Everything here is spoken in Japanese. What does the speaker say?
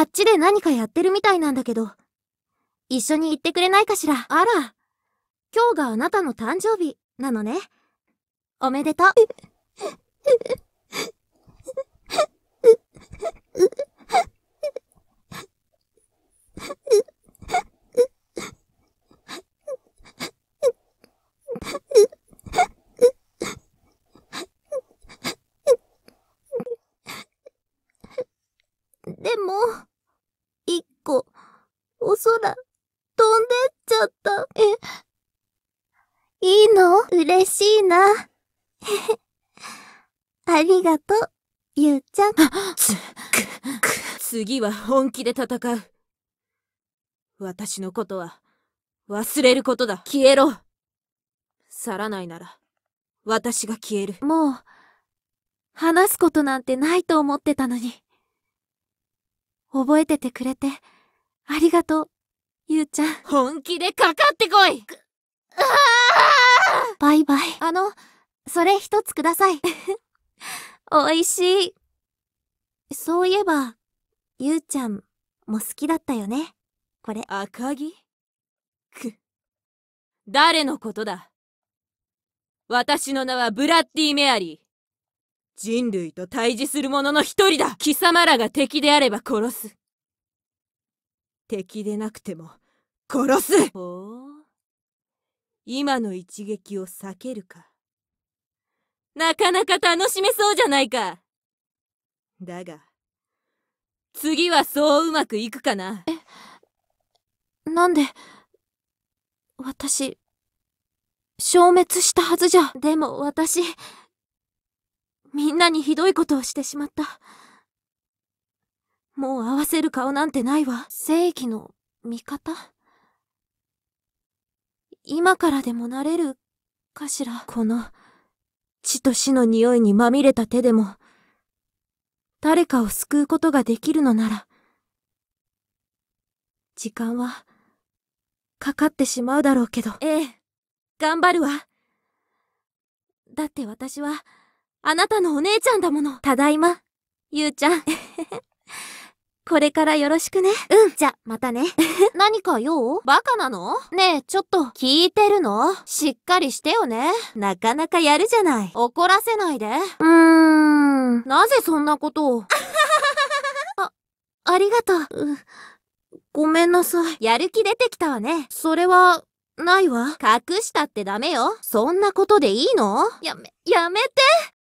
あっちで何かやってるみたいなんだけど。一緒に行ってくれないかしらあら。今日があなたの誕生日なのね。おめでとう。でも。お空、飛んでっちゃった。え、いいの嬉しいな。ありがとう、ゆうちゃん。次は本気で戦う。私のことは忘れることだ。消えろ。去らないなら、私が消える。もう、話すことなんてないと思ってたのに。覚えててくれて。ありがとう、ゆうちゃん。本気でかかってこいバイバイ。あの、それ一つください。美味しい。そういえば、ゆうちゃんも好きだったよね。これ。赤木く、誰のことだ私の名はブラッディ・メアリー。人類と対峙する者の一人だ貴様らが敵であれば殺す。敵でなくても殺すほう今の一撃を避けるかなかなか楽しめそうじゃないかだが次はそううまくいくかなえなんで私消滅したはずじゃでも私みんなにひどいことをしてしまった。もう合わせる顔なんてないわ。正義の味方今からでもなれるかしら。この、血と死の匂いにまみれた手でも、誰かを救うことができるのなら、時間は、かかってしまうだろうけど。ええ、頑張るわ。だって私は、あなたのお姉ちゃんだもの。ただいま、ゆうちゃん。これからよろしくね。うん。じゃ、またね。何か用バカなのねえ、ちょっと、聞いてるのしっかりしてよね。なかなかやるじゃない。怒らせないで。うーん。なぜそんなことを あ、ありがとう。ごめんなさい。やる気出てきたわね。それは、ないわ。隠したってダメよ。そんなことでいいのやめ、やめて